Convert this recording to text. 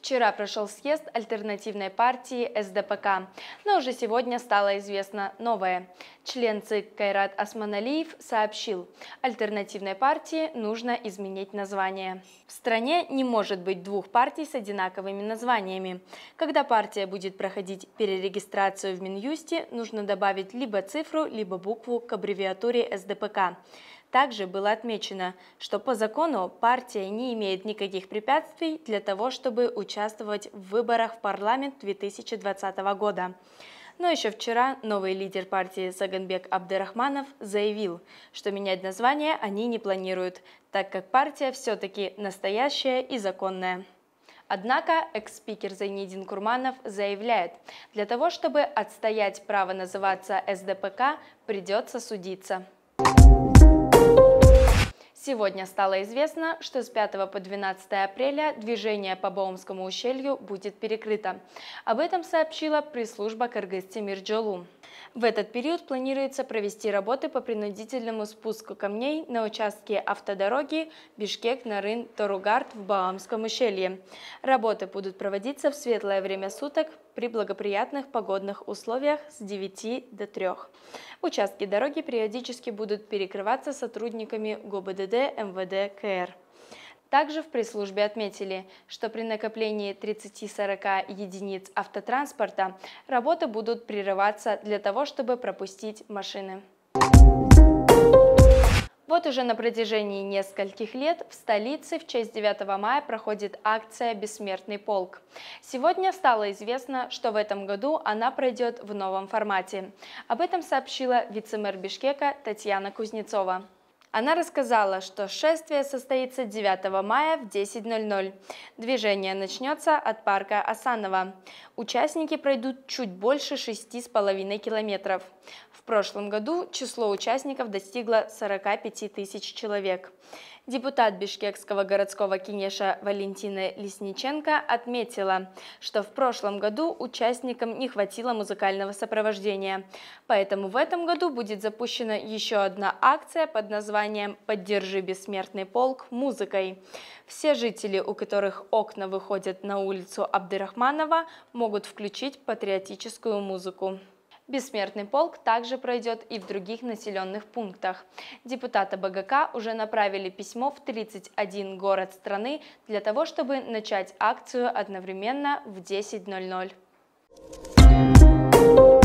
Вчера прошел съезд альтернативной партии СДПК, но уже сегодня стало известно новое. Член ЦИК Кайрат Османалиев сообщил, альтернативной партии нужно изменить название. В стране не может быть двух партий с одинаковыми названиями. Когда партия будет проходить перерегистрацию в Минюсте, нужно добавить либо цифру, либо букву к аббревиатуре СДПК. Также было отмечено, что по закону партия не имеет никаких препятствий для того, чтобы участвовать в выборах в парламент 2020 года. Но еще вчера новый лидер партии Саганбек Абдерахманов заявил, что менять название они не планируют, так как партия все-таки настоящая и законная. Однако экс-спикер Зайнидин Курманов заявляет, для того, чтобы отстоять право называться СДПК, придется судиться. Сегодня стало известно, что с 5 по 12 апреля движение по Баумскому ущелью будет перекрыто. Об этом сообщила пресс-служба Кыргыз Джолу. В этот период планируется провести работы по принудительному спуску камней на участке автодороги Бишкек-Нарын-Торугард в Баумском ущелье. Работы будут проводиться в светлое время суток при благоприятных погодных условиях с 9 до 3. Участки дороги периодически будут перекрываться сотрудниками ГУБДД. ГИБДД МВД КР. Также в пресс-службе отметили, что при накоплении 30-40 единиц автотранспорта работы будут прерываться для того, чтобы пропустить машины. Вот уже на протяжении нескольких лет в столице в честь 9 мая проходит акция «Бессмертный полк». Сегодня стало известно, что в этом году она пройдет в новом формате. Об этом сообщила вице-мэр Бишкека Татьяна Кузнецова. Она рассказала, что шествие состоится 9 мая в 10.00. Движение начнется от парка Асанова. Участники пройдут чуть больше 6,5 километров. В прошлом году число участников достигло 45 тысяч человек. Депутат Бишкекского городского кинеша Валентина Лесниченко отметила, что в прошлом году участникам не хватило музыкального сопровождения. Поэтому в этом году будет запущена еще одна акция под названием «Поддержи бессмертный полк музыкой». Все жители, у которых окна выходят на улицу Абдырахманова, могут включить патриотическую музыку. Бессмертный полк также пройдет и в других населенных пунктах. Депутаты БГК уже направили письмо в 31 город страны для того, чтобы начать акцию одновременно в 10.00.